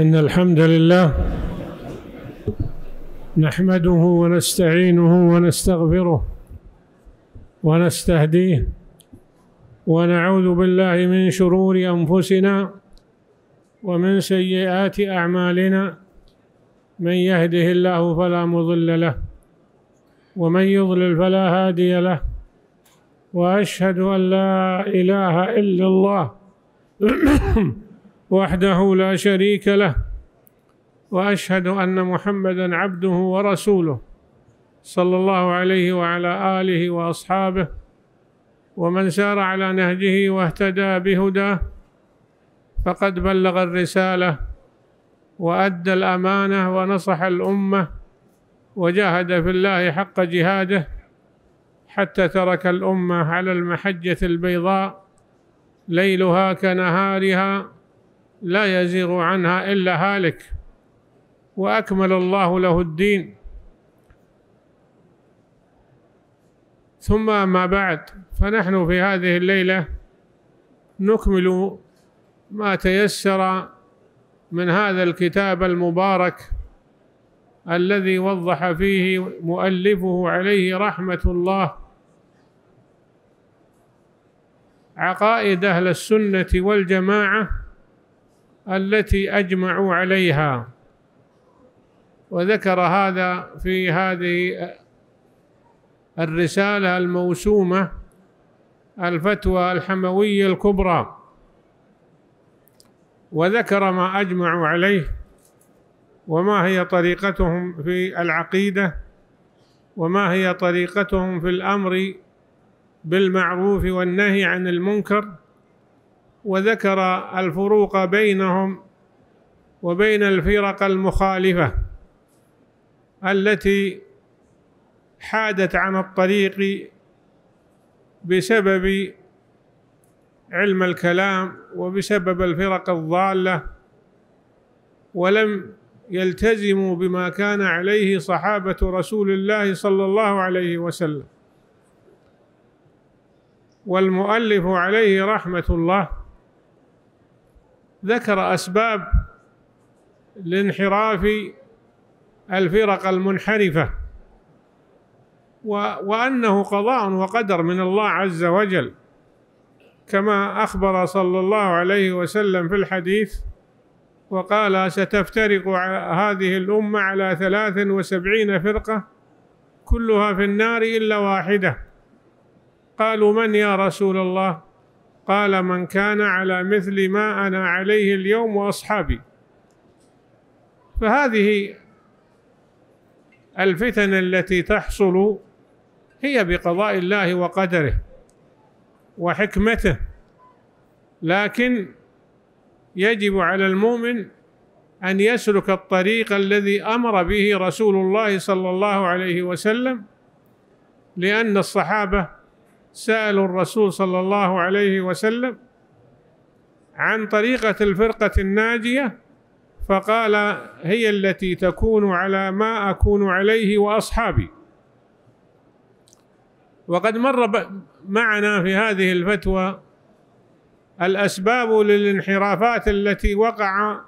إن الحمد لله نحمده ونستعينه ونستغفره ونستهديه ونعوذ بالله من شرور أنفسنا ومن سيئات أعمالنا من يهده الله فلا مضل له ومن يضلل فلا هادي له وأشهد أن لا إله إلا الله وحده لا شريك له واشهد ان محمدا عبده ورسوله صلى الله عليه وعلى اله واصحابه ومن سار على نهجه واهتدى بهداه فقد بلغ الرساله وادى الامانه ونصح الامه وجاهد في الله حق جهاده حتى ترك الامه على المحجه البيضاء ليلها كنهارها لا يزيغ عنها إلا هالك وأكمل الله له الدين ثم أما بعد فنحن في هذه الليلة نكمل ما تيسر من هذا الكتاب المبارك الذي وضح فيه مؤلفه عليه رحمة الله عقائد أهل السنة والجماعة التي اجمعوا عليها وذكر هذا في هذه الرساله الموسومه الفتوى الحمويه الكبرى وذكر ما اجمعوا عليه وما هي طريقتهم في العقيده وما هي طريقتهم في الامر بالمعروف والنهي عن المنكر وذكر الفروق بينهم وبين الفرق المخالفه التي حادت عن الطريق بسبب علم الكلام وبسبب الفرق الضاله ولم يلتزموا بما كان عليه صحابه رسول الله صلى الله عليه وسلم والمؤلف عليه رحمه الله ذكر أسباب لانحراف الفرق المنحرفة وأنه قضاء وقدر من الله عز وجل كما أخبر صلى الله عليه وسلم في الحديث وقال ستفترق هذه الأمة على ثلاث وسبعين فرقة كلها في النار إلا واحدة قالوا من يا رسول الله قال من كان على مثل ما انا عليه اليوم واصحابي فهذه الفتن التي تحصل هي بقضاء الله وقدره وحكمته لكن يجب على المؤمن ان يسلك الطريق الذي امر به رسول الله صلى الله عليه وسلم لان الصحابه سالوا الرسول صلى الله عليه وسلم عن طريقه الفرقه الناجيه فقال هي التي تكون على ما اكون عليه واصحابي وقد مر معنا في هذه الفتوى الاسباب للانحرافات التي وقع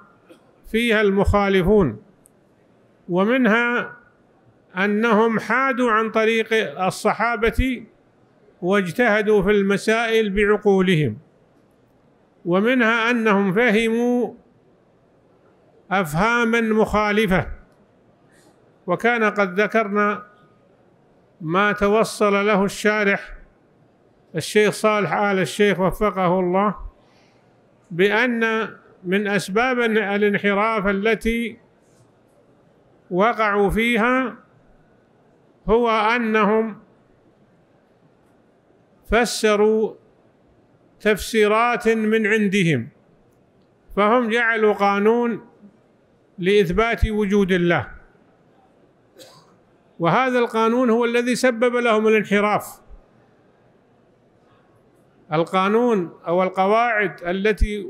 فيها المخالفون ومنها انهم حادوا عن طريق الصحابه واجتهدوا في المسائل بعقولهم ومنها انهم فهموا افهاما مخالفه وكان قد ذكرنا ما توصل له الشارح الشيخ صالح آل الشيخ وفقه الله بأن من أسباب الانحراف التي وقعوا فيها هو أنهم فسروا تفسيرات من عندهم فهم جعلوا قانون لاثبات وجود الله وهذا القانون هو الذي سبب لهم الانحراف القانون او القواعد التي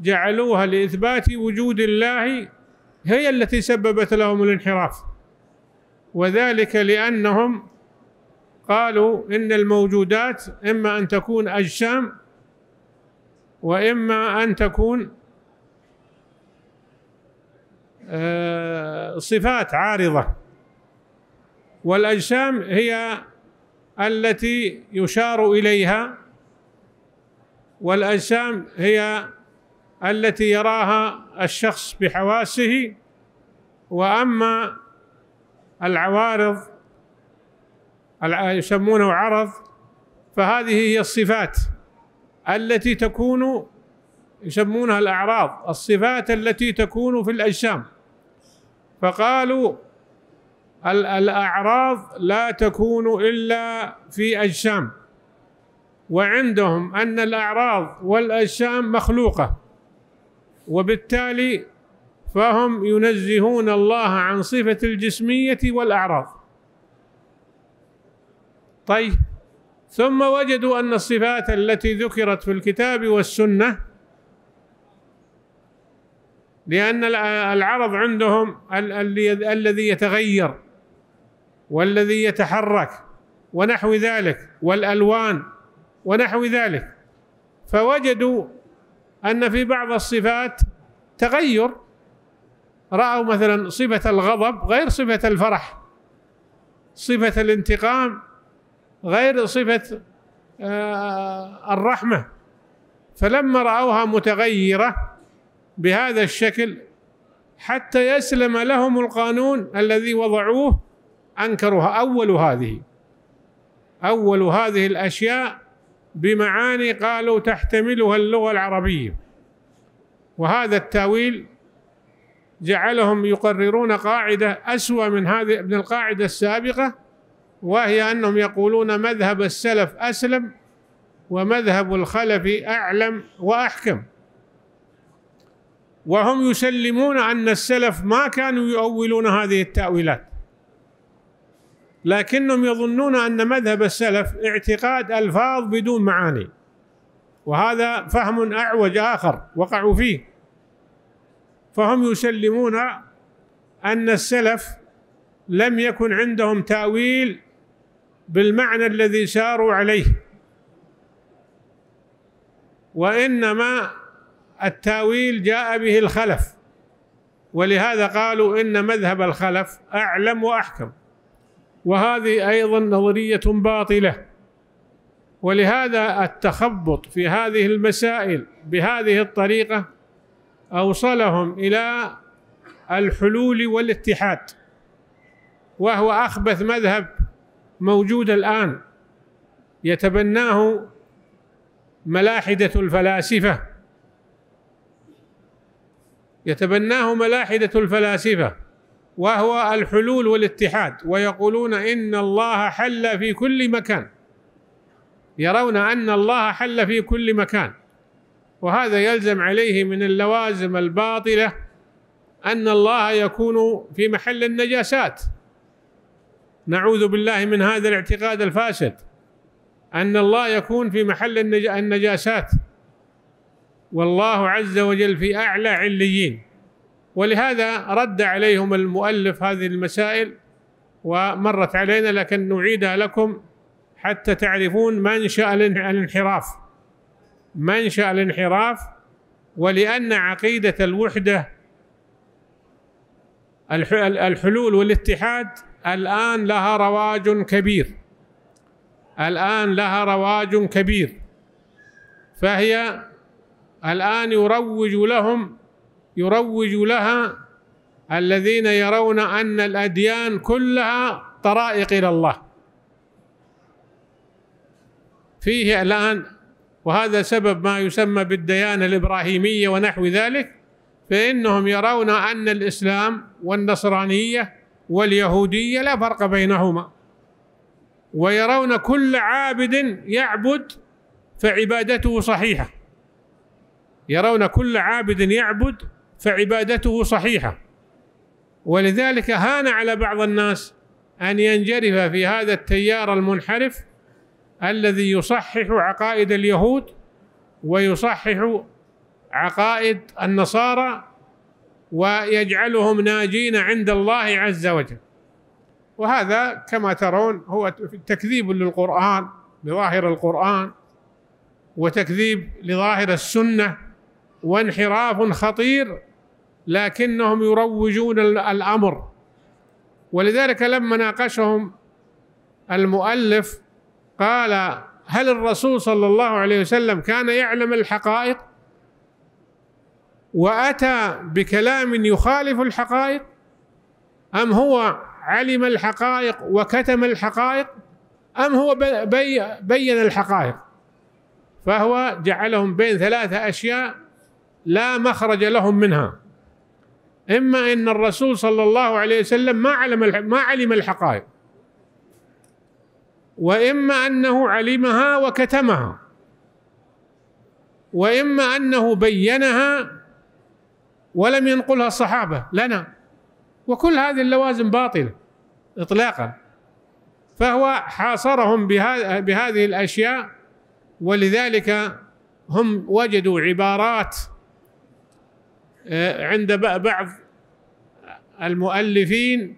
جعلوها لاثبات وجود الله هي التي سببت لهم الانحراف وذلك لانهم قالوا إن الموجودات إما أن تكون أجسام وإما أن تكون آه، صفات عارضة والأجسام هي التي يشار إليها والأجسام هي التي يراها الشخص بحواسه وأما العوارض يسمونه عرض فهذه هي الصفات التي تكون يسمونها الأعراض الصفات التي تكون في الأجسام فقالوا الأعراض لا تكون إلا في أجسام وعندهم أن الأعراض والأجسام مخلوقة وبالتالي فهم ينزهون الله عن صفة الجسمية والأعراض طيب ثم وجدوا أن الصفات التي ذكرت في الكتاب والسنة لأن العرض عندهم الذي يتغير والذي يتحرك ونحو ذلك والألوان ونحو ذلك فوجدوا أن في بعض الصفات تغير رأوا مثلا صفة الغضب غير صفة الفرح صفة الانتقام غير صفة آه، الرحمة فلما رأوها متغيرة بهذا الشكل حتى يسلم لهم القانون الذي وضعوه أنكروها أول هذه أول هذه الأشياء بمعاني قالوا تحتملها اللغة العربية وهذا التاويل جعلهم يقررون قاعدة أسوأ من هذه من القاعدة السابقة وهي أنهم يقولون مذهب السلف أسلم ومذهب الخلف أعلم وأحكم وهم يسلمون أن السلف ما كانوا يؤولون هذه التأويلات لكنهم يظنون أن مذهب السلف اعتقاد ألفاظ بدون معاني وهذا فهم أعوج آخر وقعوا فيه فهم يسلمون أن السلف لم يكن عندهم تأويل بالمعنى الذي ساروا عليه وانما التاويل جاء به الخلف ولهذا قالوا ان مذهب الخلف اعلم واحكم وهذه ايضا نظريه باطله ولهذا التخبط في هذه المسائل بهذه الطريقه اوصلهم الى الحلول والاتحاد وهو اخبث مذهب موجود الآن يتبناه ملاحدة الفلاسفة يتبناه ملاحدة الفلاسفة وهو الحلول والاتحاد ويقولون إن الله حل في كل مكان يرون أن الله حل في كل مكان وهذا يلزم عليه من اللوازم الباطلة أن الله يكون في محل النجاسات نعوذ بالله من هذا الاعتقاد الفاسد أن الله يكون في محل النجاسات والله عز وجل في أعلى عليين ولهذا رد عليهم المؤلف هذه المسائل ومرت علينا لكن نعيدها لكم حتى تعرفون منشأ الانحراف منشأ الانحراف ولأن عقيدة الوحدة الحلول والاتحاد الآن لها رواج كبير الآن لها رواج كبير فهي الآن يروج لهم يروج لها الذين يرون أن الأديان كلها طرائق إلى الله فيه الآن وهذا سبب ما يسمى بالديانة الإبراهيمية ونحو ذلك فإنهم يرون أن الإسلام والنصرانية واليهودية لا فرق بينهما ويرون كل عابد يعبد فعبادته صحيحة يرون كل عابد يعبد فعبادته صحيحة ولذلك هان على بعض الناس أن ينجرف في هذا التيار المنحرف الذي يصحح عقائد اليهود ويصحح عقائد النصارى ويجعلهم ناجين عند الله عز وجل وهذا كما ترون هو تكذيب للقرآن لظاهر القرآن وتكذيب لظاهر السنة وانحراف خطير لكنهم يروجون الأمر ولذلك لما ناقشهم المؤلف قال هل الرسول صلى الله عليه وسلم كان يعلم الحقائق واتى بكلام يخالف الحقائق ام هو علم الحقائق وكتم الحقائق ام هو بي بين الحقائق فهو جعلهم بين ثلاثه اشياء لا مخرج لهم منها اما ان الرسول صلى الله عليه وسلم ما علم ما علم الحقائق واما انه علمها وكتمها واما انه بينها ولم ينقلها الصحابة لنا وكل هذه اللوازم باطلة إطلاقا فهو حاصرهم بهذه الأشياء ولذلك هم وجدوا عبارات آه، عند بعض المؤلفين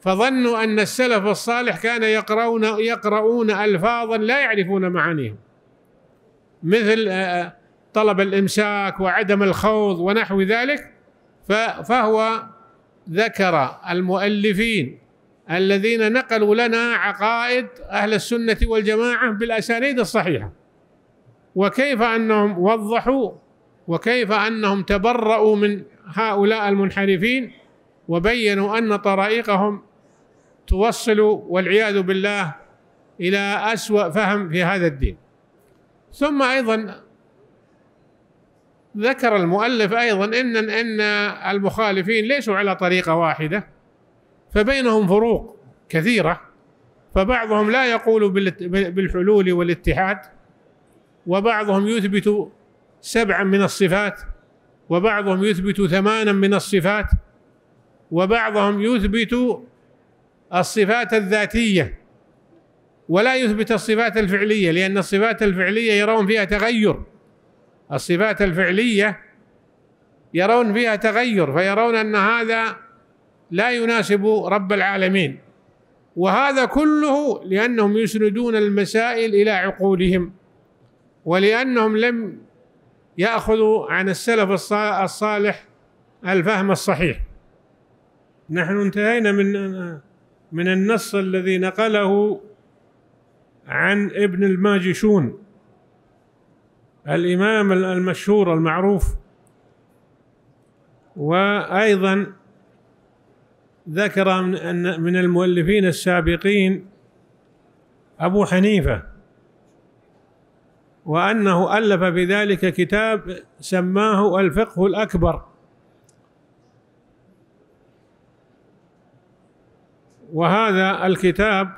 فظنوا أن السلف الصالح كان يقرؤون يقرؤون ألفاظا لا يعرفون معانيها مثل آه، آه، طلب الامساك وعدم الخوض ونحو ذلك فهو ذكر المؤلفين الذين نقلوا لنا عقائد اهل السنه والجماعه بالاسانيد الصحيحه وكيف انهم وضحوا وكيف انهم تبرؤوا من هؤلاء المنحرفين وبينوا ان طرائقهم توصل والعياذ بالله الى اسوأ فهم في هذا الدين ثم ايضا ذكر المؤلف أيضا إن إن المخالفين ليسوا على طريقة واحدة فبينهم فروق كثيرة فبعضهم لا يقول بالحلول والاتحاد وبعضهم يثبت سبعا من الصفات وبعضهم يثبت ثمانا من الصفات وبعضهم يثبت الصفات الذاتيه ولا يثبت الصفات الفعليه لان الصفات الفعليه يرون فيها تغير الصفات الفعليه يرون فيها تغير فيرون ان هذا لا يناسب رب العالمين وهذا كله لانهم يسندون المسائل الى عقولهم ولانهم لم ياخذوا عن السلف الصالح الفهم الصحيح نحن انتهينا من من النص الذي نقله عن ابن الماجشون الإمام المشهور المعروف وأيضا ذكر من من المؤلفين السابقين أبو حنيفة وأنه ألف بذلك كتاب سماه الفقه الأكبر وهذا الكتاب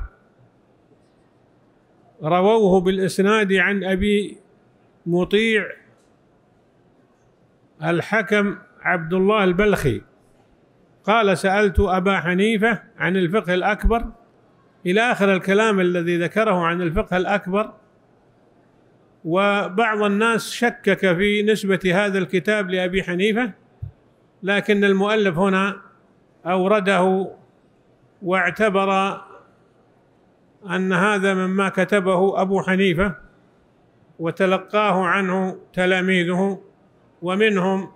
رووه بالإسناد عن أبي مطيع الحكم عبد الله البلخي قال سألت أبا حنيفة عن الفقه الأكبر إلى آخر الكلام الذي ذكره عن الفقه الأكبر وبعض الناس شكك في نسبة هذا الكتاب لأبي حنيفة لكن المؤلف هنا أورده واعتبر أن هذا مما كتبه أبو حنيفة وتلقاه عنه تلاميذه ومنهم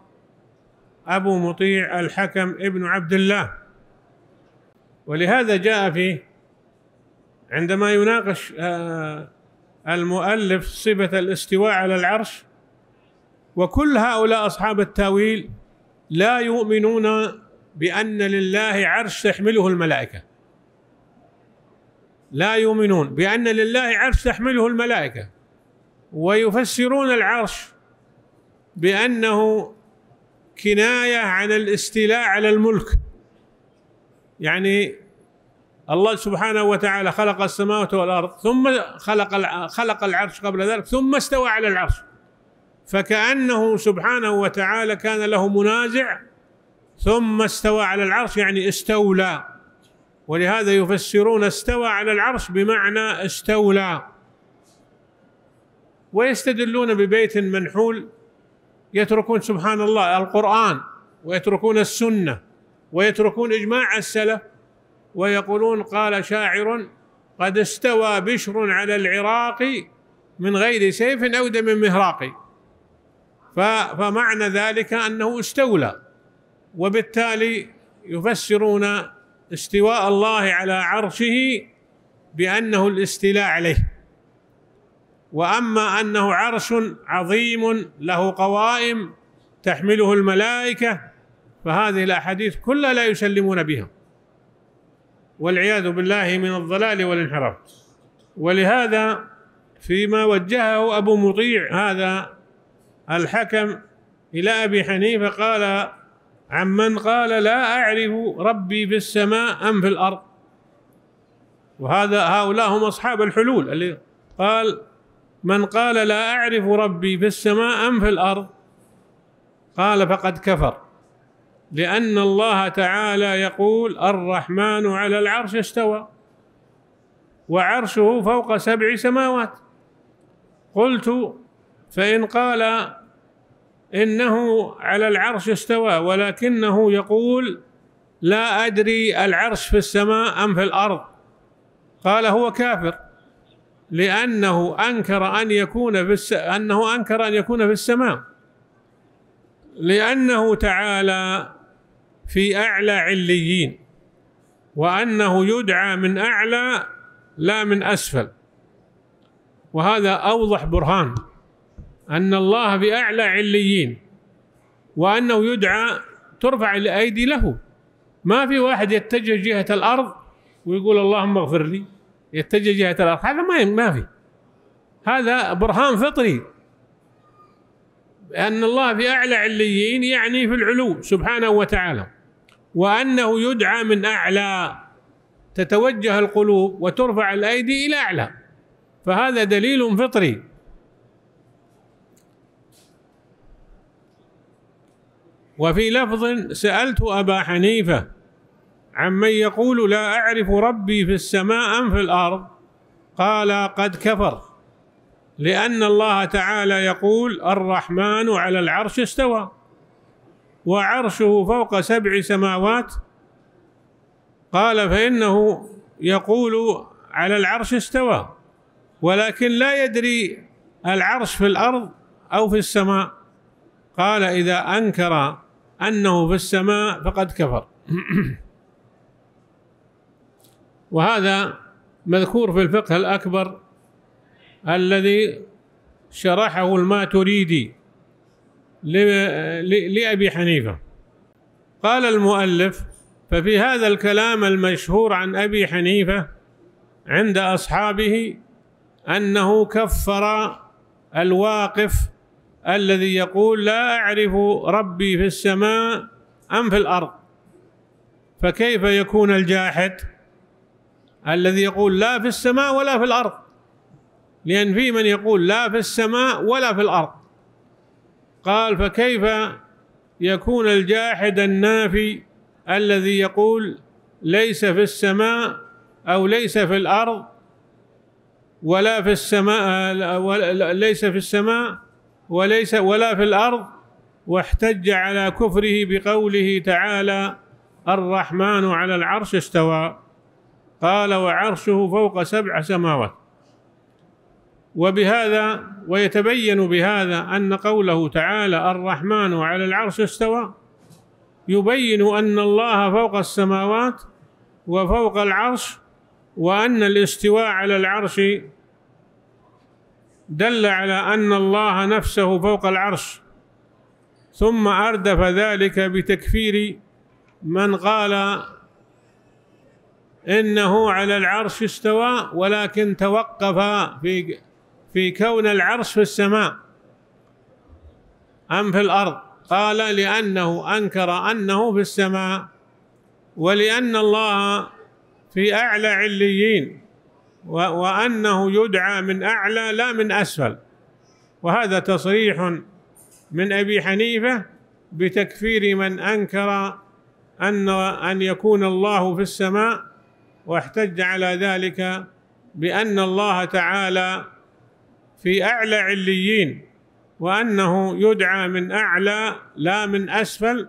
أبو مطيع الحكم ابن عبد الله ولهذا جاء فيه عندما يناقش آه، المؤلف صفة الاستواء على العرش وكل هؤلاء أصحاب التاويل لا يؤمنون بأن لله عرش تحمله الملائكة لا يؤمنون بأن لله عرش تحمله الملائكة ويفسرون العرش بأنه كناية عن الاستيلاء على الملك يعني الله سبحانه وتعالى خلق السماوات والأرض ثم خلق خلق العرش قبل ذلك ثم استوى على العرش فكأنه سبحانه وتعالى كان له منازع ثم استوى على العرش يعني استولى ولهذا يفسرون استوى على العرش بمعنى استولى ويستدلون ببيت منحول يتركون سبحان الله القرآن ويتركون السنة ويتركون إجماع السلف ويقولون قال شاعر قد استوى بشر على العراق من غير سيف أو دم مهراق فمعنى ذلك أنه استولى وبالتالي يفسرون استواء الله على عرشه بأنه الاستيلاء عليه واما انه عرش عظيم له قوائم تحمله الملائكه فهذه الاحاديث كلها لا يسلمون بها والعياذ بالله من الضلال والانحراف ولهذا فيما وجهه ابو مطيع هذا الحكم الى ابي حنيفه قال عمن قال لا اعرف ربي في السماء ام في الارض وهذا هؤلاء هم اصحاب الحلول اللي قال من قال لا أعرف ربي في السماء أم في الأرض قال فقد كفر لأن الله تعالى يقول الرحمن على العرش استوى وعرشه فوق سبع سماوات قلت فإن قال إنه على العرش استوى ولكنه يقول لا أدري العرش في السماء أم في الأرض قال هو كافر لأنه أنكر أن يكون في الس... أنه أنكر أن يكون في السماء لأنه تعالى في أعلى عليين وأنه يدعى من أعلى لا من أسفل وهذا أوضح برهان أن الله في أعلى عليين وأنه يدعى ترفع الأيدي له ما في واحد يتجه جهة الأرض ويقول اللهم اغفر لي يتجه جهه الارض هذا ما ما في هذا برهان فطري ان الله في اعلى عليين يعني في العلو سبحانه وتعالى وانه يدعى من اعلى تتوجه القلوب وترفع الايدي الى اعلى فهذا دليل فطري وفي لفظ سالت ابا حنيفه عمن يقول لا أعرف ربي في السماء أم في الأرض قال قد كفر لأن الله تعالى يقول الرحمن على العرش استوى وعرشه فوق سبع سماوات قال فإنه يقول على العرش استوى ولكن لا يدري العرش في الأرض أو في السماء قال إذا أنكر أنه في السماء فقد كفر وهذا مذكور في الفقه الأكبر الذي شرحه تريدي لأبي حنيفة قال المؤلف ففي هذا الكلام المشهور عن أبي حنيفة عند أصحابه أنه كفر الواقف الذي يقول لا أعرف ربي في السماء أم في الأرض فكيف يكون الجاحد الذي يقول لا في السماء ولا في الأرض لأن في من يقول لا في السماء ولا في الأرض قال فكيف يكون الجاحد النافي الذي يقول ليس في السماء أو ليس في الأرض ولا في السماء ليس في السماء وليس ولا في الأرض واحتج على كفره بقوله تعالى الرحمن على العرش استوى قال وعرشه فوق سبع سماوات وبهذا ويتبين بهذا أن قوله تعالى الرحمن على العرش استوى يبين أن الله فوق السماوات وفوق العرش وأن الاستواء على العرش دل على أن الله نفسه فوق العرش ثم أردف ذلك بتكفير من قال انه على العرش استوى ولكن توقف في في كون العرش في السماء ام في الارض قال لانه انكر انه في السماء ولان الله في اعلى عليين وانه يدعى من اعلى لا من اسفل وهذا تصريح من ابي حنيفه بتكفير من انكر ان ان يكون الله في السماء واحتج على ذلك بأن الله تعالى في أعلى عليين وأنه يدعى من أعلى لا من أسفل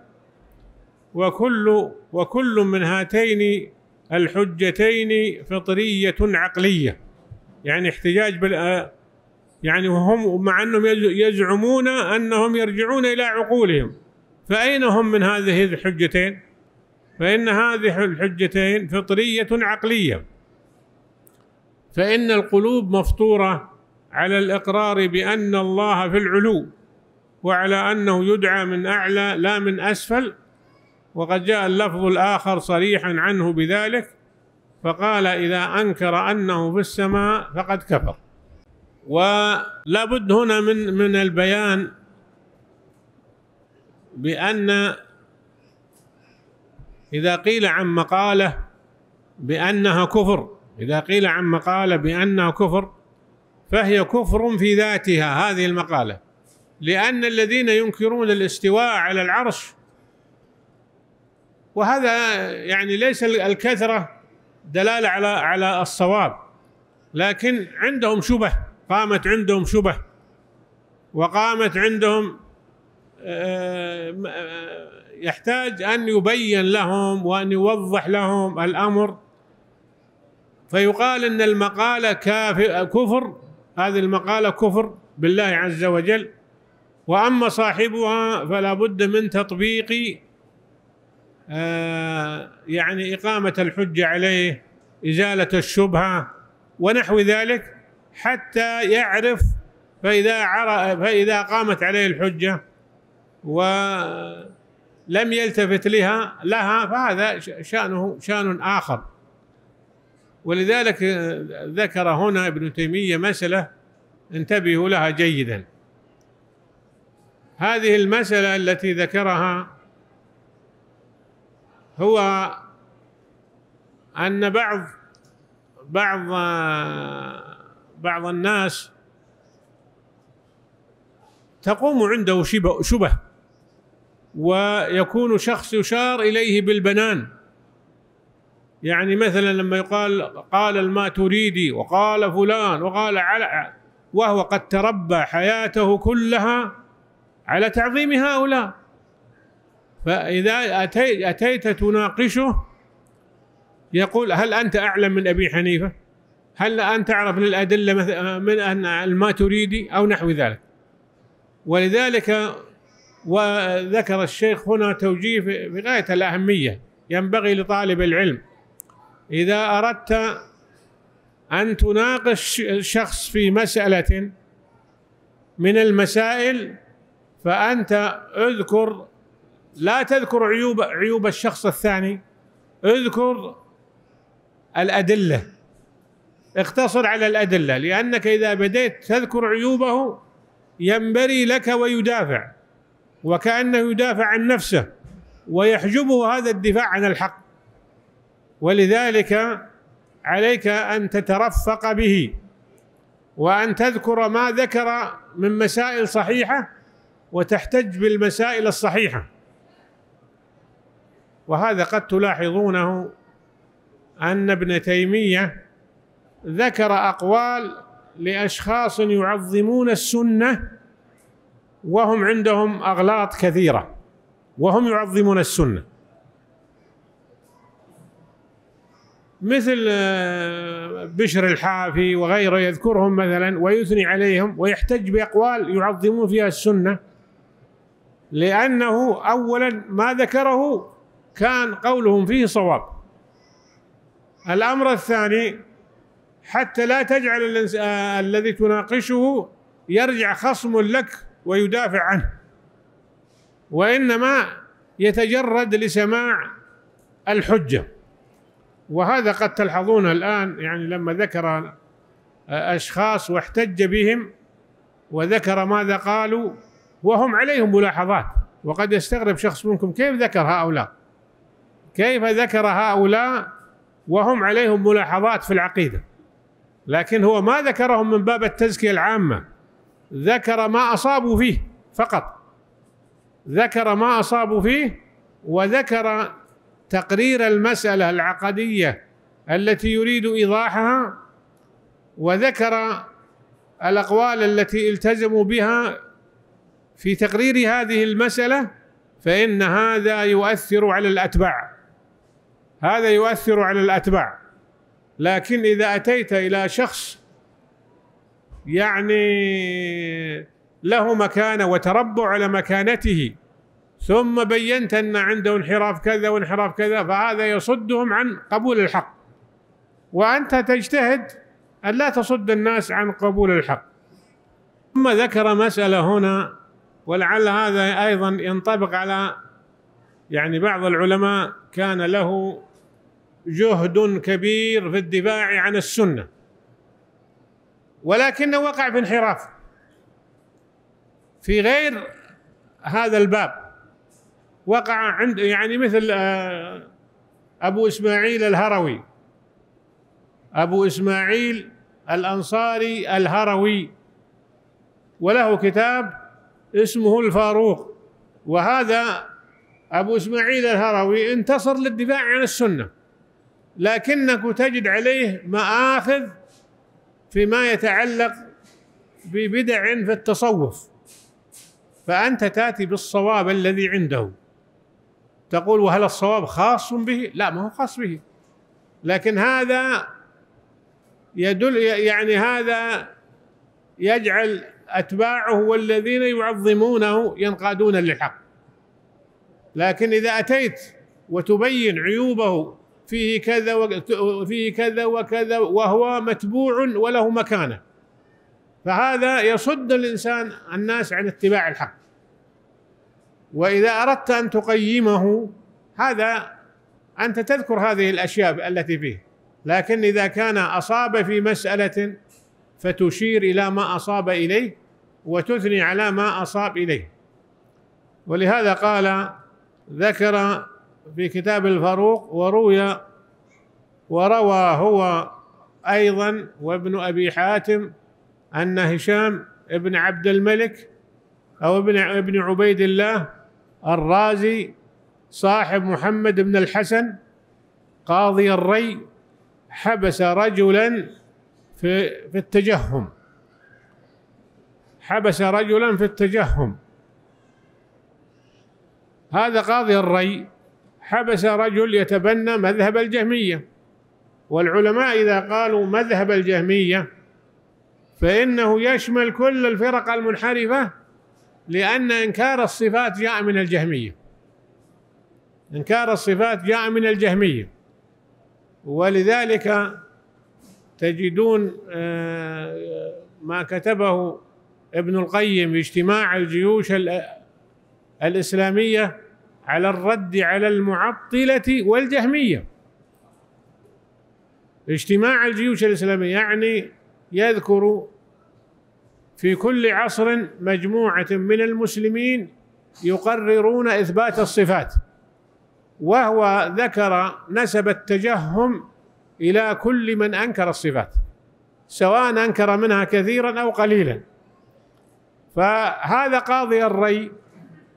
وكل وكل من هاتين الحجتين فطرية عقلية يعني احتجاج بال يعني وهم مع أنهم يزعمون أنهم يرجعون إلى عقولهم فأين هم من هذه الحجتين؟ فإن هذه الحجتين فطرية عقلية فإن القلوب مفطورة على الإقرار بأن الله في العلو وعلى أنه يدعى من أعلى لا من أسفل وقد جاء اللفظ الآخر صريحا عنه بذلك فقال إذا أنكر أنه في السماء فقد كفر ولا بد هنا من من البيان بأن إذا قيل عن مقالة بأنها كفر إذا قيل عن مقالة بأنها كفر فهي كفر في ذاتها هذه المقالة لأن الذين ينكرون الاستواء على العرش وهذا يعني ليس الكثرة دلالة على على الصواب لكن عندهم شبه قامت عندهم شبه وقامت عندهم آه، آه، يحتاج ان يبين لهم وان يوضح لهم الامر فيقال ان المقاله كفر هذه المقاله كفر بالله عز وجل واما صاحبها فلا بد من تطبيق آه، يعني اقامه الحجه عليه ازاله الشبهه ونحو ذلك حتى يعرف فاذا فاذا قامت عليه الحجه و لم يلتفت لها لها فهذا شأنه شأن آخر ولذلك ذكر هنا ابن تيمية مسألة انتبهوا لها جيدا هذه المسألة التي ذكرها هو أن بعض بعض بعض الناس تقوم عنده شبه ويكون شخص يشار اليه بالبنان يعني مثلا لما يقال قال الماتريدي وقال فلان وقال على وهو قد تربى حياته كلها على تعظيم هؤلاء فإذا أتيت, أتيت تناقشه يقول هل أنت أعلم من أبي حنيفة هل أنت تعرف للأدلة من أن الماتريدي أو نحو ذلك ولذلك وذكر الشيخ هنا توجيه في غاية الأهمية ينبغي لطالب العلم إذا أردت أن تناقش شخص في مسألة من المسائل فأنت اذكر لا تذكر عيوب عيوب الشخص الثاني اذكر الأدلة اقتصر على الأدلة لأنك إذا بديت تذكر عيوبه ينبري لك ويدافع وكأنه يدافع عن نفسه ويحجبه هذا الدفاع عن الحق ولذلك عليك أن تترفق به وأن تذكر ما ذكر من مسائل صحيحة وتحتج بالمسائل الصحيحة وهذا قد تلاحظونه أن ابن تيمية ذكر أقوال لأشخاص يعظمون السنة وهم عندهم اغلاط كثيره وهم يعظمون السنه مثل آه، بشر الحافي وغيره يذكرهم مثلا ويثني عليهم ويحتج باقوال يعظمون فيها السنه لانه اولا ما ذكره كان قولهم فيه صواب الامر الثاني حتى لا تجعل آه، الذي تناقشه يرجع خصم لك ويدافع عنه وانما يتجرد لسماع الحجه وهذا قد تلحظون الان يعني لما ذكر اشخاص واحتج بهم وذكر ماذا قالوا وهم عليهم ملاحظات وقد يستغرب شخص منكم كيف ذكر هؤلاء كيف ذكر هؤلاء وهم عليهم ملاحظات في العقيده لكن هو ما ذكرهم من باب التزكيه العامه ذكر ما أصابوا فيه فقط ذكر ما أصابوا فيه وذكر تقرير المسألة العقدية التي يريد إيضاحها وذكر الأقوال التي التزموا بها في تقرير هذه المسألة فإن هذا يؤثر على الأتباع هذا يؤثر على الأتباع لكن إذا أتيت إلى شخص يعني له مكانه وتربع على مكانته ثم بينت ان عنده انحراف كذا وانحراف كذا فهذا يصدهم عن قبول الحق وانت تجتهد ان لا تصد الناس عن قبول الحق ثم ذكر مساله هنا ولعل هذا ايضا ينطبق على يعني بعض العلماء كان له جهد كبير في الدفاع عن السنه ولكنه وقع في انحراف في غير هذا الباب وقع عند يعني مثل آه، أبو إسماعيل الهروي أبو إسماعيل الأنصاري الهروي وله كتاب اسمه الفاروق وهذا أبو إسماعيل الهروي انتصر للدفاع عن السنة لكنك تجد عليه مآخذ فيما يتعلق ببدع في التصوف فأنت تأتي بالصواب الذي عنده تقول وهل الصواب خاص به؟ لا ما هو خاص به لكن هذا يدل يعني هذا يجعل أتباعه والذين يعظمونه ينقادون للحق لكن إذا أتيت وتبين عيوبه فيه كذا وفيه كذا وكذا وهو متبوع وله مكانه فهذا يصد الانسان الناس عن اتباع الحق واذا اردت ان تقيمه هذا انت تذكر هذه الاشياء التي فيه لكن اذا كان اصاب في مساله فتشير الى ما اصاب اليه وتثني على ما اصاب اليه ولهذا قال ذكر في كتاب الفاروق وروي وروى هو أيضا وابن أبي حاتم أن هشام ابن عبد الملك أو ابن ابن عبيد الله الرازي صاحب محمد بن الحسن قاضي الري حبس رجلا في في التجهم حبس رجلا في التجهم هذا قاضي الري حبس رجل يتبنى مذهب الجهمية والعلماء إذا قالوا مذهب الجهمية فإنه يشمل كل الفرق المنحرفة لأن إنكار الصفات جاء من الجهمية إنكار الصفات جاء من الجهمية ولذلك تجدون آه، ما كتبه ابن القيم اجتماع الجيوش الإسلامية على الرد على المعطلة والجهمية اجتماع الجيوش الإسلامية يعني يذكر في كل عصر مجموعة من المسلمين يقررون إثبات الصفات وهو ذكر نسب التجهم إلى كل من أنكر الصفات سواء أنكر منها كثيرا أو قليلا فهذا قاضي الري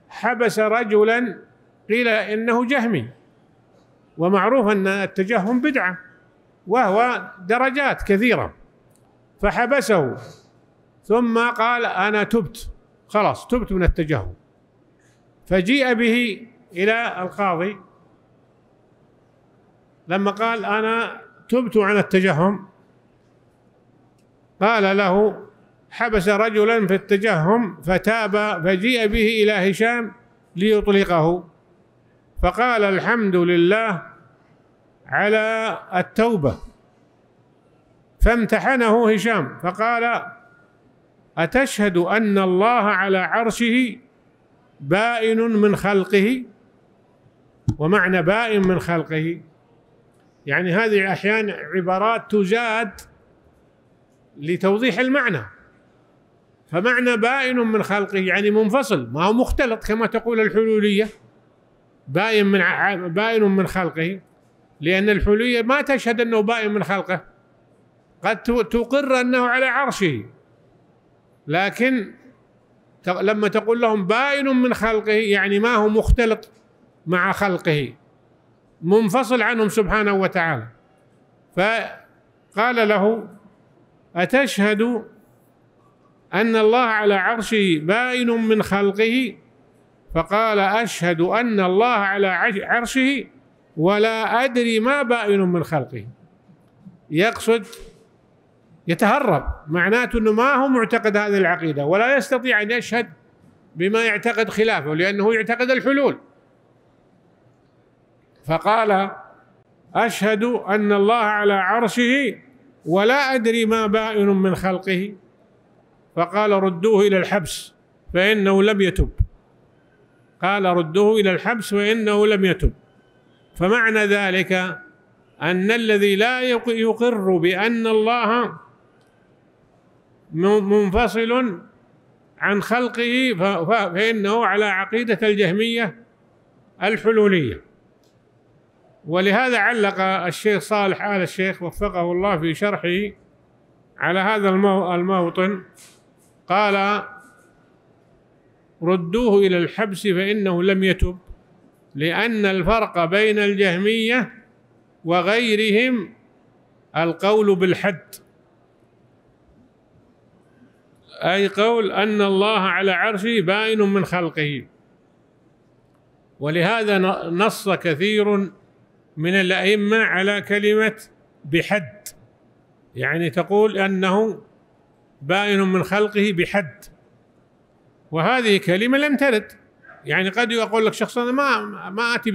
حبس رجلا قيل انه جهمي ومعروف ان التجهم بدعه وهو درجات كثيره فحبسه ثم قال انا تبت خلاص تبت من التجهم فجيء به الى القاضي لما قال انا تبت عن التجهم قال له حبس رجلا في التجهم فتاب فجيء به الى هشام ليطلقه فقال الحمد لله على التوبة فامتحنه هشام فقال أتشهد أن الله على عرشه بائن من خلقه ومعنى بائن من خلقه يعني هذه أحيانا عبارات تزاد لتوضيح المعنى فمعنى بائن من خلقه يعني منفصل ما هو مختلط كما تقول الحلوليه باين من باين من خلقه لأن الحلية ما تشهد أنه باين من خلقه قد تقر أنه على عرشه لكن لما تقول لهم باين من خلقه يعني ما هو مختلط مع خلقه منفصل عنهم سبحانه وتعالى فقال له أتشهد أن الله على عرشه باين من خلقه فقال أشهد أن الله على عرشه ولا أدري ما بائن من خلقه يقصد يتهرب معناته أنه ما هو معتقد هذه العقيدة ولا يستطيع أن يشهد بما يعتقد خلافه لأنه يعتقد الحلول فقال أشهد أن الله على عرشه ولا أدري ما بائن من خلقه فقال ردوه إلى الحبس فإنه لم يتب قال رده إلى الحبس وإنه لم يتب فمعنى ذلك أن الذي لا يقر بأن الله منفصل عن خلقه فإنه على عقيدة الجهمية الحلولية ولهذا علق الشيخ صالح آل الشيخ وفقه الله في شرحه على هذا الموطن قال ردوه إلى الحبس فإنه لم يتب لأن الفرق بين الجهمية وغيرهم القول بالحد أي قول أن الله على عرشه بائن من خلقه ولهذا نص كثير من الأئمة على كلمة بحد يعني تقول أنه بائن من خلقه بحد وهذه كلمة لم ترد يعني قد يقول لك شخص أنا ما ما أتي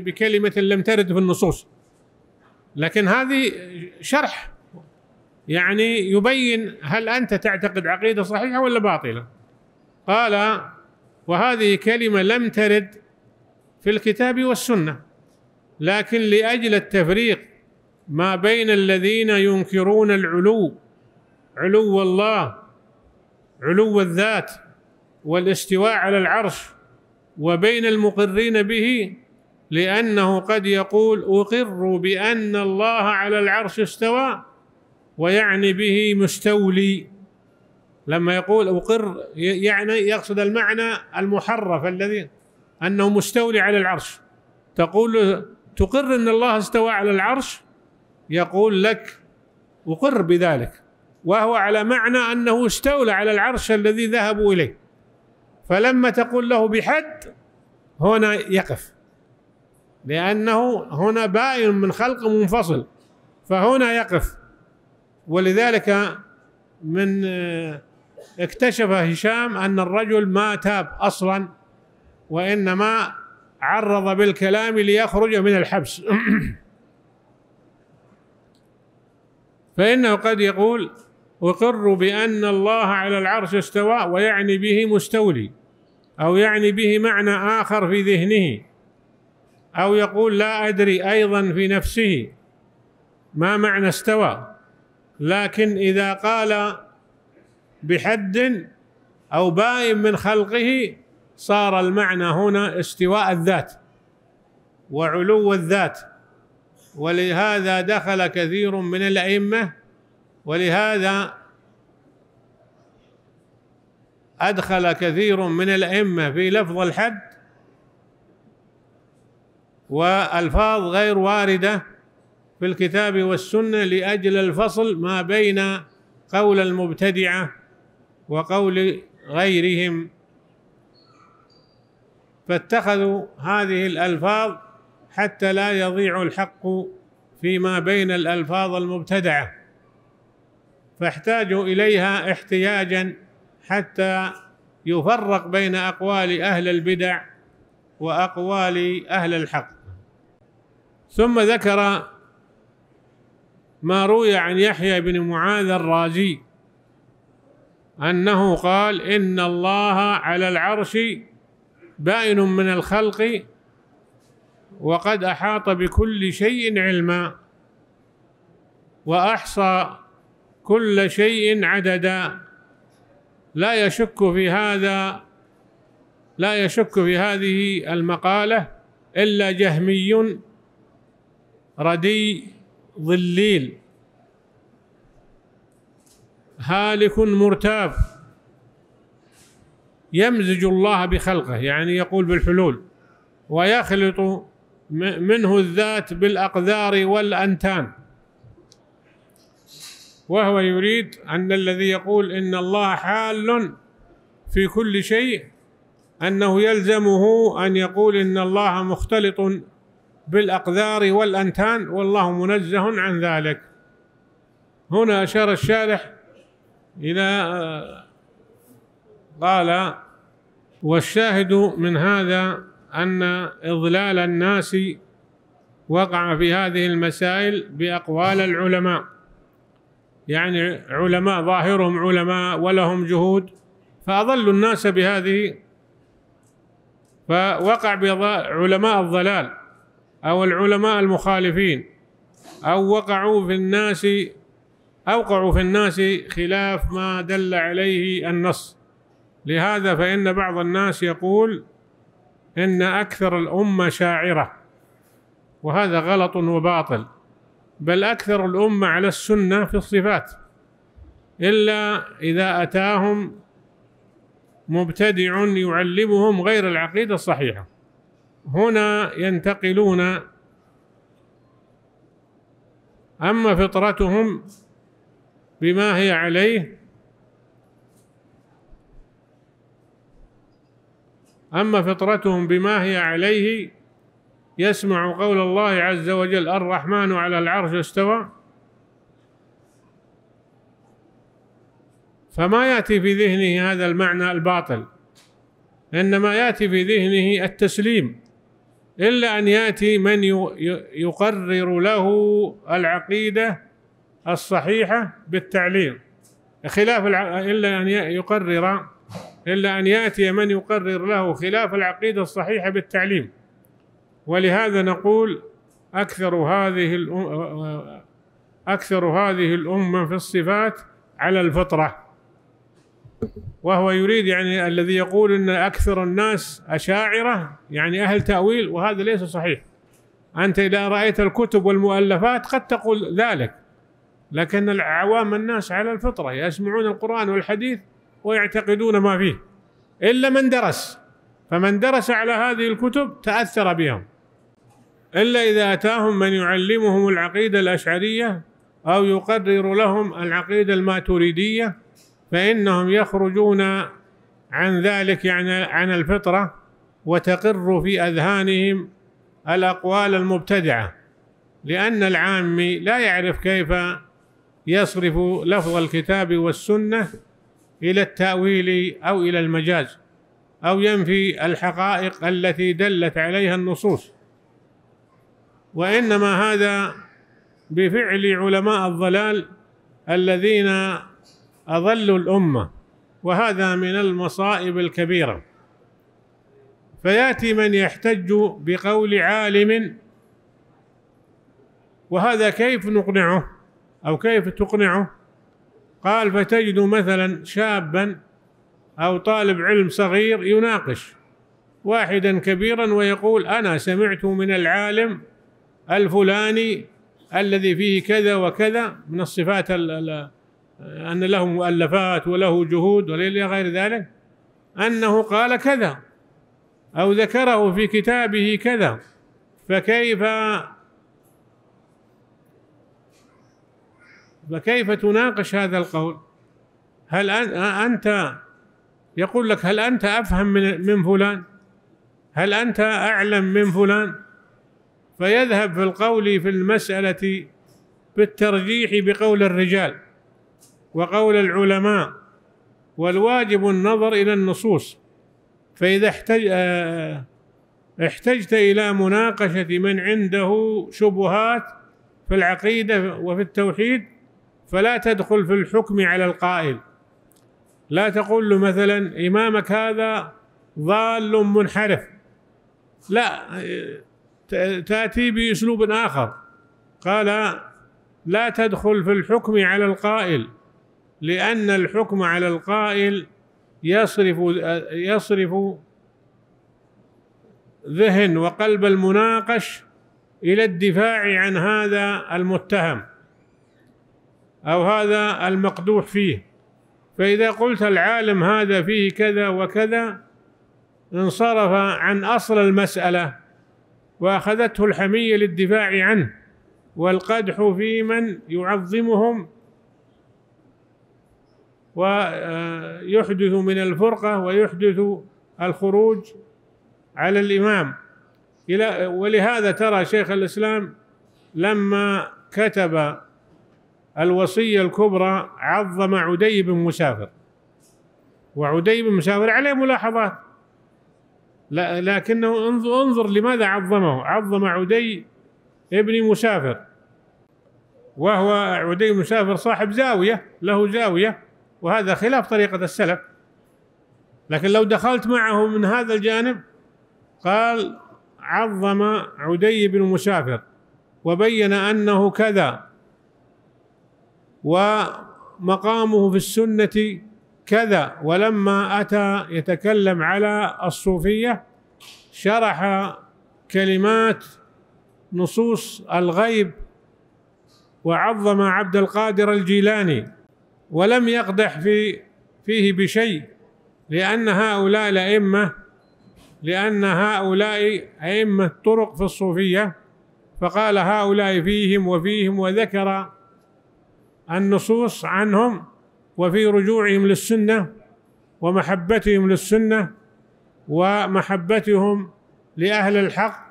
بكلمة لم ترد في النصوص لكن هذه شرح يعني يبين هل أنت تعتقد عقيدة صحيحة ولا باطلة قال وهذه كلمة لم ترد في الكتاب والسنة لكن لأجل التفريق ما بين الذين ينكرون العلو علو الله علو الذات والاستواء على العرش وبين المقرين به لأنه قد يقول أقر بأن الله على العرش استوى ويعني به مستولي لما يقول أقر يعني يقصد المعنى المحرف الذي أنه مستولي على العرش تقول تقر أن الله استوى على العرش يقول لك أقر بذلك وهو على معنى أنه استولى على العرش الذي ذهبوا إليه فلما تقول له بحد هنا يقف لأنه هنا بائن من خلق منفصل فهنا يقف ولذلك من آه، اكتشف هشام أن الرجل ما تاب أصلا وإنما عرض بالكلام ليخرج من الحبس فإنه قد يقول أقر بأن الله على العرش استوى ويعني به مستولي أو يعني به معنى آخر في ذهنه أو يقول لا أدري أيضا في نفسه ما معنى استوى لكن إذا قال بحد أو باين من خلقه صار المعنى هنا استواء الذات وعلو الذات ولهذا دخل كثير من الأئمة ولهذا أدخل كثير من الأئمة في لفظ الحد وألفاظ غير واردة في الكتاب والسنة لأجل الفصل ما بين قول المبتدعة وقول غيرهم فاتخذوا هذه الألفاظ حتى لا يضيع الحق فيما بين الألفاظ المبتدعة فاحتاجوا إليها احتياجا حتى يفرق بين اقوال اهل البدع واقوال اهل الحق ثم ذكر ما روي عن يحيى بن معاذ الرازي انه قال ان الله على العرش بائن من الخلق وقد احاط بكل شيء علما واحصى كل شيء عددا لا يشك في هذا لا يشك في هذه المقالة إلا جهمي ردي ظليل هالك مرتاب يمزج الله بخلقه يعني يقول بالحلول ويخلط منه الذات بالأقدار والأنتان وهو يريد أن الذي يقول إن الله حال في كل شيء أنه يلزمه أن يقول إن الله مختلط بالأقدار والأنتان والله منزه عن ذلك هنا أشار الشارح إلى آه، قال والشاهد من هذا أن إضلال الناس وقع في هذه المسائل بأقوال العلماء يعني علماء ظاهرهم علماء ولهم جهود فأضلوا الناس بهذه فوقع علماء الضلال أو العلماء المخالفين أو وقعوا في الناس أوقعوا في الناس خلاف ما دل عليه النص لهذا فإن بعض الناس يقول إن أكثر الأمة شاعرة وهذا غلط وباطل بل أكثر الأمة على السنة في الصفات إلا إذا أتاهم مبتدع يعلمهم غير العقيدة الصحيحة هنا ينتقلون أما فطرتهم بما هي عليه أما فطرتهم بما هي عليه يسمع قول الله عز وجل الرحمن على العرش استوى فما ياتي في ذهنه هذا المعنى الباطل انما ياتي في ذهنه التسليم الا ان ياتي من يقرر له العقيده الصحيحه بالتعليل خلاف الع... الا ان يقرر الا ان ياتي من يقرر له خلاف العقيده الصحيحه بالتعليم ولهذا نقول أكثر هذه الأم أكثر هذه الأمة في الصفات على الفطرة وهو يريد يعني الذي يقول أن أكثر الناس أشاعرة يعني أهل تأويل وهذا ليس صحيح أنت إذا رأيت الكتب والمؤلفات قد تقول ذلك لكن العوام الناس على الفطرة يسمعون القرآن والحديث ويعتقدون ما فيه إلا من درس فمن درس على هذه الكتب تأثر بهم إلا إذا أتاهم من يعلمهم العقيدة الأشعرية أو يقرر لهم العقيدة الماتريدية فإنهم يخرجون عن ذلك يعني عن الفطرة وتقر في أذهانهم الأقوال المبتدعة لأن العامي لا يعرف كيف يصرف لفظ الكتاب والسنة إلى التأويل أو إلى المجاز أو ينفي الحقائق التي دلت عليها النصوص وانما هذا بفعل علماء الضلال الذين اضلوا الامه وهذا من المصائب الكبيره فياتي من يحتج بقول عالم وهذا كيف نقنعه او كيف تقنعه قال فتجد مثلا شابا او طالب علم صغير يناقش واحدا كبيرا ويقول انا سمعت من العالم الفلاني الذي فيه كذا وكذا من الصفات أن له مؤلفات وله جهود وإلى غير ذلك أنه قال كذا أو ذكره في كتابه كذا فكيف فكيف تناقش هذا القول هل أنت يقول لك هل أنت أفهم من, من فلان هل أنت أعلم من فلان فيذهب في القول في المسألة بالترجيح بقول الرجال وقول العلماء والواجب النظر إلى النصوص فإذا احتج آه، احتجت إلى مناقشة من عنده شبهات في العقيدة وفي التوحيد فلا تدخل في الحكم على القائل لا تقول له مثلا إمامك هذا ضال منحرف لا تأتي بأسلوب آخر قال لا تدخل في الحكم على القائل لأن الحكم على القائل يصرف يصرف ذهن وقلب المناقش إلى الدفاع عن هذا المتهم أو هذا المقدوح فيه فإذا قلت العالم هذا فيه كذا وكذا انصرف عن أصل المسألة واخذته الحميه للدفاع عنه والقدح في من يعظمهم ويحدث من الفرقه ويحدث الخروج على الامام الى ولهذا ترى شيخ الاسلام لما كتب الوصيه الكبرى عظم عدي بن مسافر وعدي بن مسافر عليه ملاحظات لكنه انظر, انظر لماذا عظمه عظم عدي ابن مسافر وهو عدي مسافر صاحب زاوية له زاوية وهذا خلاف طريقة السلف لكن لو دخلت معه من هذا الجانب قال عظم عدي بن مسافر وبين أنه كذا ومقامه في السنة كذا ولما أتى يتكلم على الصوفية شرح كلمات نصوص الغيب وعظم عبد القادر الجيلاني ولم يقدح في فيه بشيء لأن هؤلاء الأئمة لأن هؤلاء أئمة طرق في الصوفية فقال هؤلاء فيهم وفيهم وذكر النصوص عنهم وفي رجوعهم للسنه ومحبتهم للسنه ومحبتهم لاهل الحق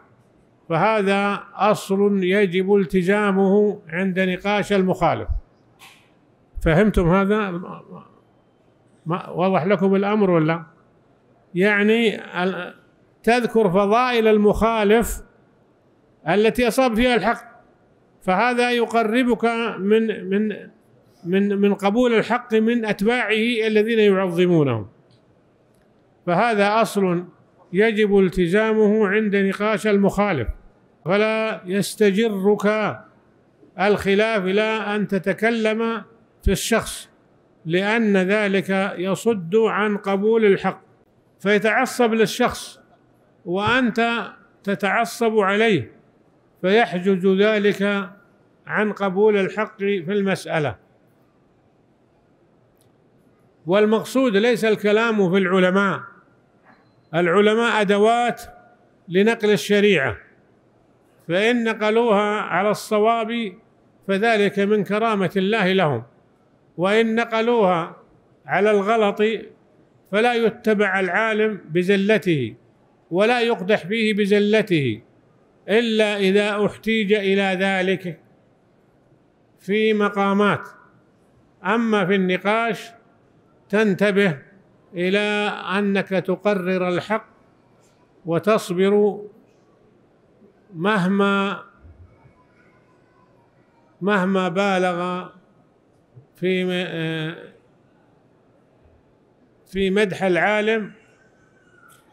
فهذا اصل يجب التزامه عند نقاش المخالف فهمتم هذا وضح لكم الامر ولا يعني تذكر فضائل المخالف التي اصاب فيها الحق فهذا يقربك من من من من قبول الحق من أتباعه الذين يعظمونه فهذا أصل يجب التزامه عند نقاش المخالف فلا يستجرك الخلاف إلى أن تتكلم في الشخص لأن ذلك يصد عن قبول الحق فيتعصب للشخص وأنت تتعصب عليه فيحجز ذلك عن قبول الحق في المسألة والمقصود ليس الكلام في العلماء العلماء أدوات لنقل الشريعة فإن نقلوها على الصواب فذلك من كرامة الله لهم وإن نقلوها على الغلط فلا يتبع العالم بزلته ولا يقدح فيه بزلته إلا إذا احتيج إلى ذلك في مقامات أما في النقاش تنتبه إلى أنك تقرر الحق وتصبر مهما مهما بالغ في آه، في مدح العالم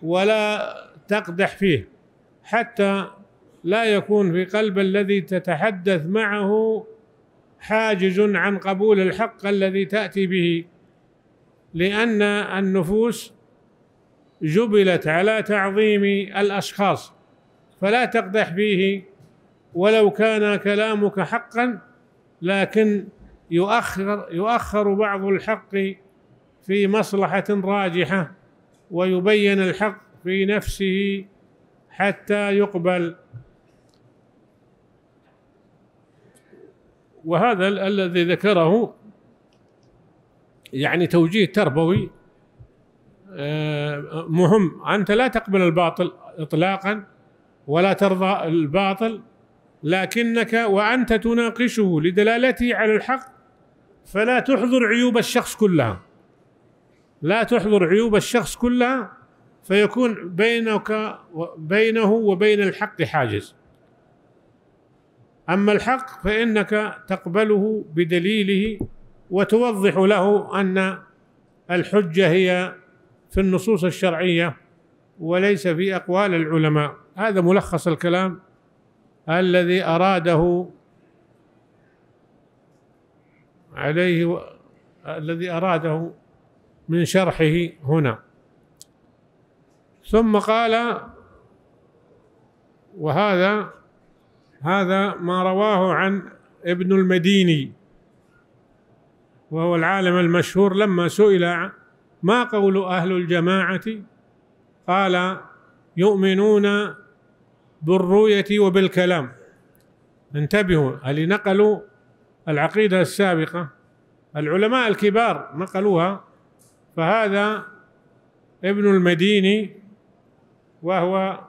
ولا تقدح فيه حتى لا يكون في قلب الذي تتحدث معه حاجز عن قبول الحق الذي تأتي به لأن النفوس جبلت على تعظيم الأشخاص فلا تقدح فيه ولو كان كلامك حقا لكن يؤخر يؤخر بعض الحق في مصلحة راجحة ويبين الحق في نفسه حتى يقبل وهذا الذي ذكره يعني توجيه تربوي آه، مهم أنت لا تقبل الباطل إطلاقا ولا ترضى الباطل لكنك وأنت تناقشه لدلالته على الحق فلا تحضر عيوب الشخص كلها لا تحضر عيوب الشخص كلها فيكون بينك بينه وبين الحق حاجز أما الحق فإنك تقبله بدليله وتوضح له ان الحجه هي في النصوص الشرعيه وليس في اقوال العلماء هذا ملخص الكلام الذي اراده عليه و... الذي اراده من شرحه هنا ثم قال وهذا هذا ما رواه عن ابن المديني وهو العالم المشهور لما سئل ما قول أهل الجماعة قال يؤمنون بالرؤية وبالكلام انتبهوا اللي نقلوا العقيدة السابقة العلماء الكبار نقلوها فهذا ابن المديني وهو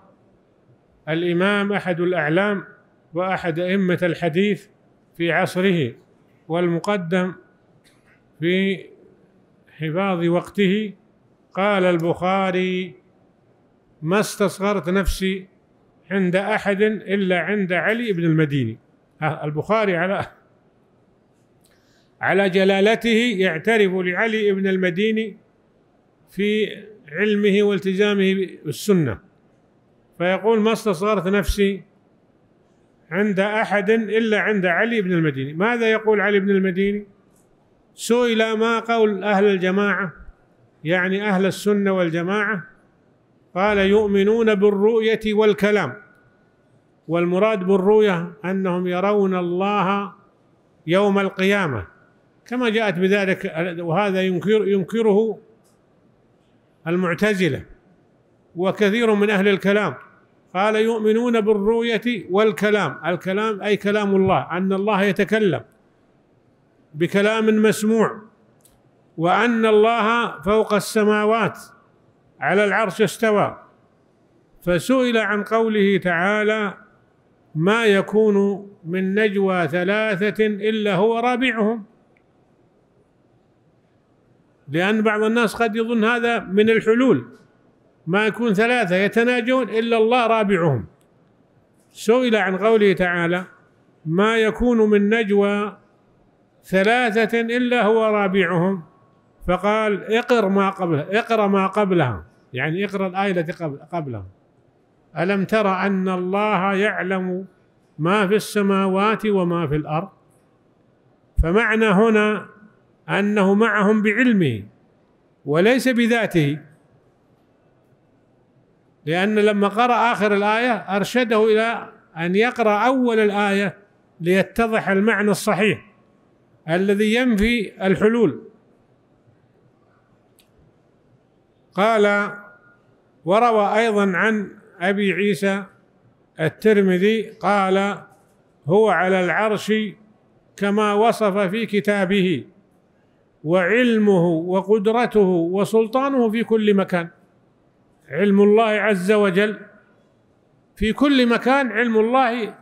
الإمام أحد الأعلام وأحد أئمة الحديث في عصره والمقدم في حفاظ وقته قال البخاري ما استصغرت نفسي عند احد الا عند علي بن المديني البخاري على على جلالته يعترف لعلي بن المديني في علمه والتزامه بالسنه فيقول ما استصغرت نفسي عند احد الا عند علي بن المديني ماذا يقول علي بن المديني سئل ما قول أهل الجماعة يعني أهل السنة والجماعة قال يؤمنون بالرؤية والكلام والمراد بالرؤية أنهم يرون الله يوم القيامة كما جاءت بذلك وهذا ينكر ينكره المعتزلة وكثير من أهل الكلام قال يؤمنون بالرؤية والكلام الكلام أي كلام الله أن الله يتكلم بكلام مسموع وأن الله فوق السماوات على العرش استوى فسئل عن قوله تعالى ما يكون من نجوى ثلاثة إلا هو رابعهم لأن بعض الناس قد يظن هذا من الحلول ما يكون ثلاثة يتناجون إلا الله رابعهم سئل عن قوله تعالى ما يكون من نجوى ثلاثة إلا هو رابعهم فقال اقر ما قبله اقرأ ما قبلها يعني اقرأ الآية التي قبلها ألم تر أن الله يعلم ما في السماوات وما في الأرض فمعنى هنا أنه معهم بعلمه وليس بذاته لأن لما قرأ آخر الآية أرشده إلى أن يقرأ أول الآية ليتضح المعنى الصحيح الذي ينفي الحلول قال وروى ايضا عن ابي عيسى الترمذي قال هو على العرش كما وصف في كتابه وعلمه وقدرته وسلطانه في كل مكان علم الله عز وجل في كل مكان علم الله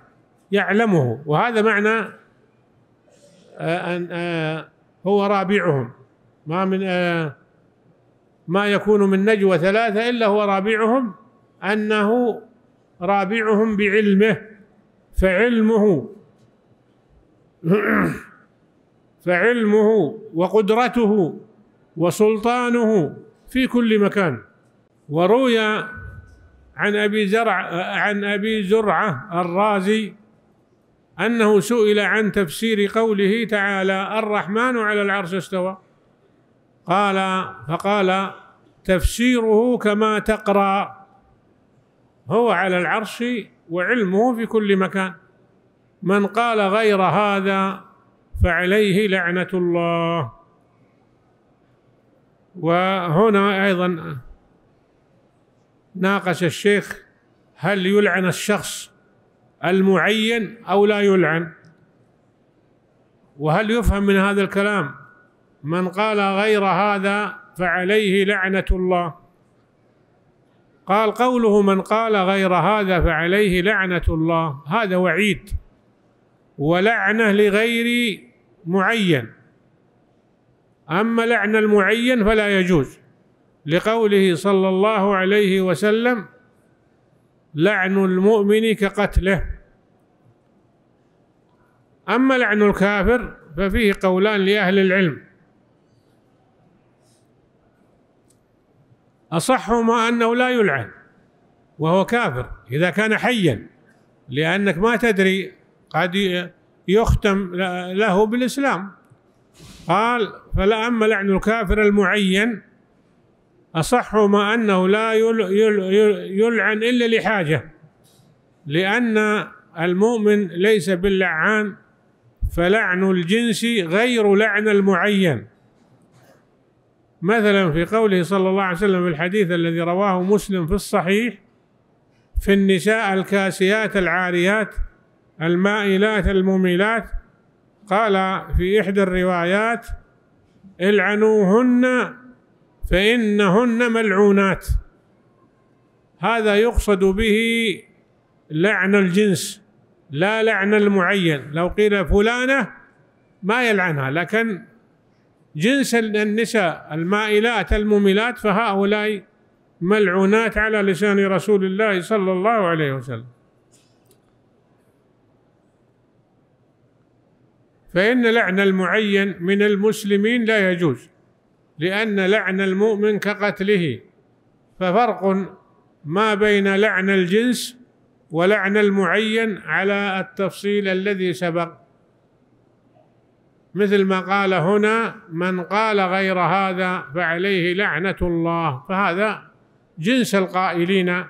يعلمه وهذا معنى أن آه، هو رابعهم ما من آه، ما يكون من نجوى ثلاثة إلا هو رابعهم أنه رابعهم بعلمه فعلمه فعلمه وقدرته وسلطانه في كل مكان وروي عن ابي زرع عن ابي زرعه الرازي أنه سئل عن تفسير قوله تعالى الرحمن على العرش استوى قال فقال تفسيره كما تقرأ هو على العرش وعلمه في كل مكان من قال غير هذا فعليه لعنة الله وهنا أيضا ناقش الشيخ هل يلعن الشخص المعين او لا يلعن وهل يفهم من هذا الكلام من قال غير هذا فعليه لعنه الله قال قوله من قال غير هذا فعليه لعنه الله هذا وعيد ولعنه لغير معين اما لعن المعين فلا يجوز لقوله صلى الله عليه وسلم لعن المؤمن كقتله أما لعن الكافر ففيه قولان لأهل العلم أصحهما أنه لا يلعن وهو كافر إذا كان حيا لأنك ما تدري قد يختم له بالإسلام قال فلا أما لعن الكافر المعين أصح ما أنه لا يلعن إلا لحاجة لأن المؤمن ليس باللعان فلعن الجنس غير لعن المعين مثلا في قوله صلى الله عليه وسلم في الحديث الذي رواه مسلم في الصحيح في النساء الكاسيات العاريات المائلات المميلات قال في إحدى الروايات العنوهن فإنهن ملعونات هذا يقصد به لعن الجنس لا لعن المعين لو قيل فلانة ما يلعنها لكن جنس النساء المائلات المميلات فهؤلاء ملعونات على لسان رسول الله صلى الله عليه وسلم فإن لعن المعين من المسلمين لا يجوز لأن لعن المؤمن كقتله ففرق ما بين لعن الجنس ولعن المعين على التفصيل الذي سبق مثل ما قال هنا من قال غير هذا فعليه لعنة الله فهذا جنس القائلين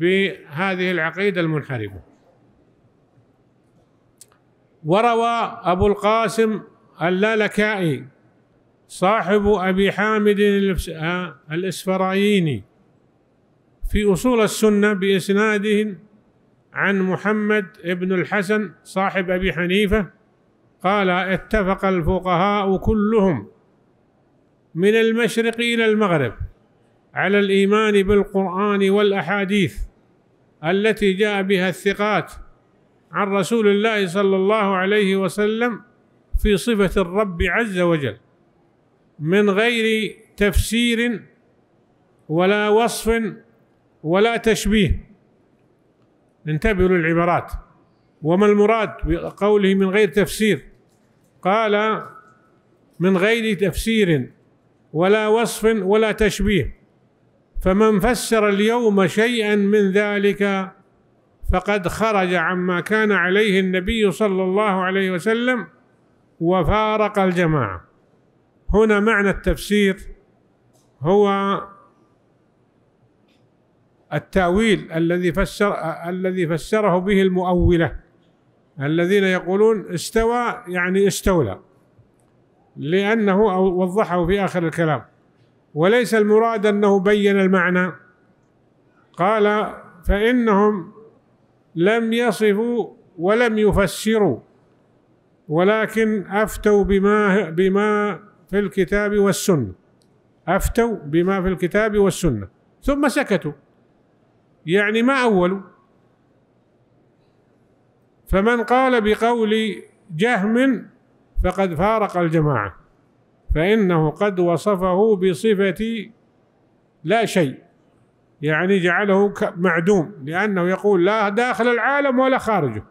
بهذه العقيدة المنحرفة وروى أبو القاسم اللالكائي صاحب أبي حامد آه، الإسفرايني في أصول السنة بإسناده عن محمد بن الحسن صاحب أبي حنيفة قال اتفق الفقهاء كلهم من المشرق إلى المغرب على الإيمان بالقرآن والأحاديث التي جاء بها الثقات عن رسول الله صلى الله عليه وسلم في صفة الرب عز وجل من غير تفسير ولا وصف ولا تشبيه انتبهوا للعبارات وما المراد بقوله من غير تفسير قال من غير تفسير ولا وصف ولا تشبيه فمن فسر اليوم شيئا من ذلك فقد خرج عما كان عليه النبي صلى الله عليه وسلم وفارق الجماعه هنا معنى التفسير هو التاويل الذي فسر الذي فسره به المؤوله الذين يقولون استوى يعني استولى لانه وضحه في اخر الكلام وليس المراد انه بين المعنى قال فانهم لم يصفوا ولم يفسروا ولكن افتوا بما بما في الكتاب والسنة أفتوا بما في الكتاب والسنة ثم سكتوا يعني ما أولوا فمن قال بقول جهم فقد فارق الجماعة فإنه قد وصفه بصفة لا شيء يعني جعله معدوم لأنه يقول لا داخل العالم ولا خارجه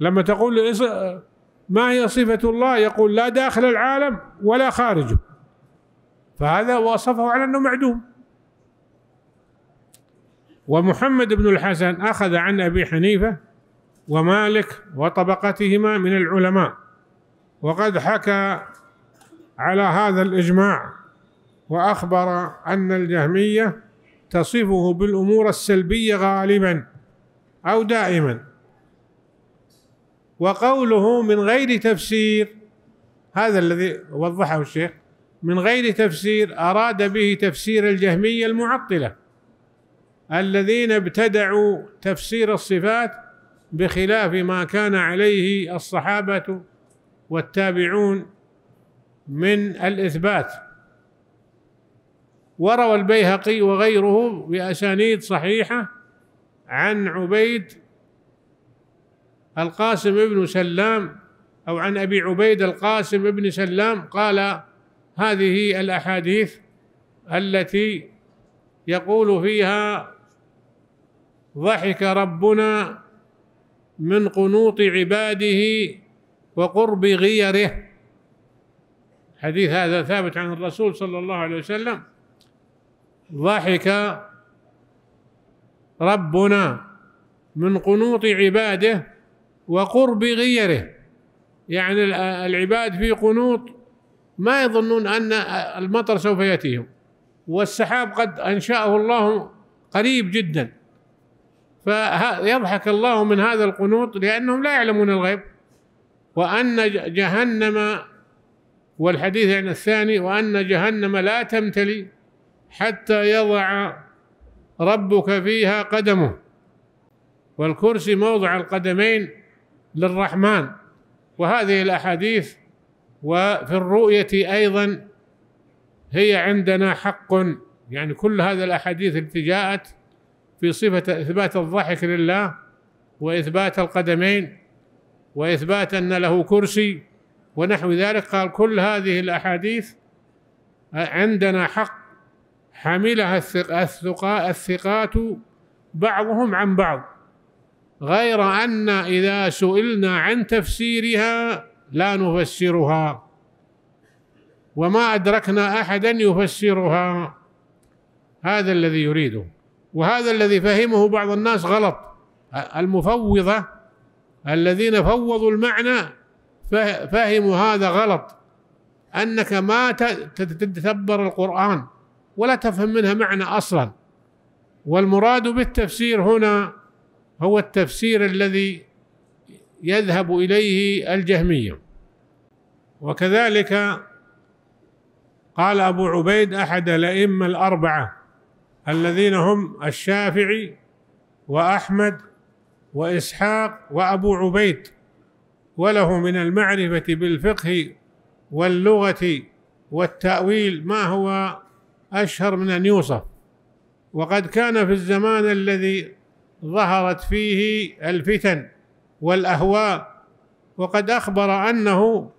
لما تقول ما هي صفة الله يقول لا داخل العالم ولا خارجه فهذا وصفه على أنه معدوم ومحمد بن الحسن أخذ عن أبي حنيفة ومالك وطبقتهما من العلماء وقد حكى على هذا الإجماع وأخبر أن الجهمية تصفه بالأمور السلبية غالبا أو دائما وقوله من غير تفسير هذا الذي وضحه الشيخ من غير تفسير أراد به تفسير الجهمية المعطلة الذين ابتدعوا تفسير الصفات بخلاف ما كان عليه الصحابة والتابعون من الإثبات وروى البيهقي وغيره بأسانيد صحيحة عن عبيد القاسم بن سلام أو عن أبي عبيد القاسم بن سلام قال هذه الأحاديث التي يقول فيها ضحك ربنا من قنوط عباده وقرب غيره حديث هذا ثابت عن الرسول صلى الله عليه وسلم ضحك ربنا من قنوط عباده وقرب غيره يعني العباد في قنوط ما يظنون أن المطر سوف يأتيهم والسحاب قد أنشأه الله قريب جدا فيضحك الله من هذا القنوط لأنهم لا يعلمون الغيب وأن جهنم والحديث عن الثاني وأن جهنم لا تمتلي حتى يضع ربك فيها قدمه والكرسي موضع القدمين للرحمن وهذه الاحاديث وفي الرؤيه ايضا هي عندنا حق يعني كل هذه الاحاديث التي جاءت في صفه اثبات الضحك لله واثبات القدمين واثبات ان له كرسي ونحو ذلك قال كل هذه الاحاديث عندنا حق حملها الثقات بعضهم عن بعض غير أن إذا سئلنا عن تفسيرها لا نفسرها وما أدركنا أحدا يفسرها هذا الذي يريده وهذا الذي فهمه بعض الناس غلط المفوضة الذين فوضوا المعنى فهموا هذا غلط أنك ما تتدبر القرآن ولا تفهم منها معنى أصلا والمراد بالتفسير هنا هو التفسير الذي يذهب اليه الجهميه وكذلك قال ابو عبيد احد الائمه الاربعه الذين هم الشافعي واحمد واسحاق وابو عبيد وله من المعرفه بالفقه واللغه والتاويل ما هو اشهر من ان يوصف وقد كان في الزمان الذي ظهرت فيه الفتن والاهواء وقد اخبر انه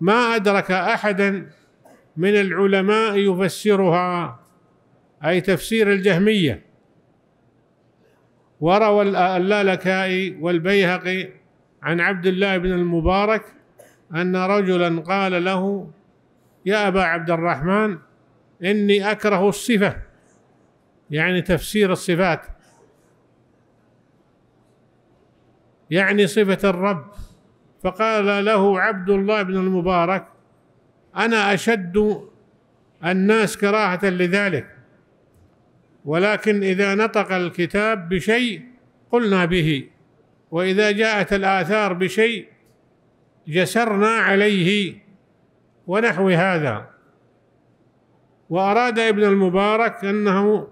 ما ادرك احدا من العلماء يفسرها اي تفسير الجهميه وروى اللالكائي والبيهقي عن عبد الله بن المبارك ان رجلا قال له يا ابا عبد الرحمن اني اكره الصفه يعني تفسير الصفات يعني صفة الرب فقال له عبد الله بن المبارك أنا أشد الناس كراهة لذلك ولكن إذا نطق الكتاب بشيء قلنا به وإذا جاءت الآثار بشيء جسرنا عليه ونحو هذا وأراد ابن المبارك أنه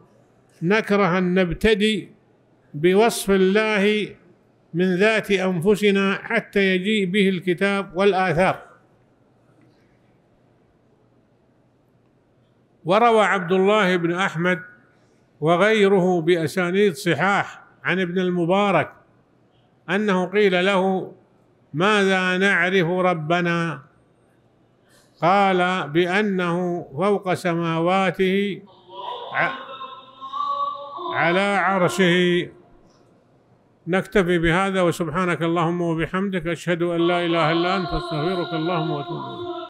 نكره أن نبتدي بوصف الله من ذات انفسنا حتى يجيء به الكتاب والاثار وروى عبد الله بن احمد وغيره باسانيد صحاح عن ابن المبارك انه قيل له ماذا نعرف ربنا قال بانه فوق سماواته على عرشه نكتفي بهذا وسبحانك اللهم وبحمدك أشهد أن لا إله إلا أنت أستغفرك اللهم وأتوب إليك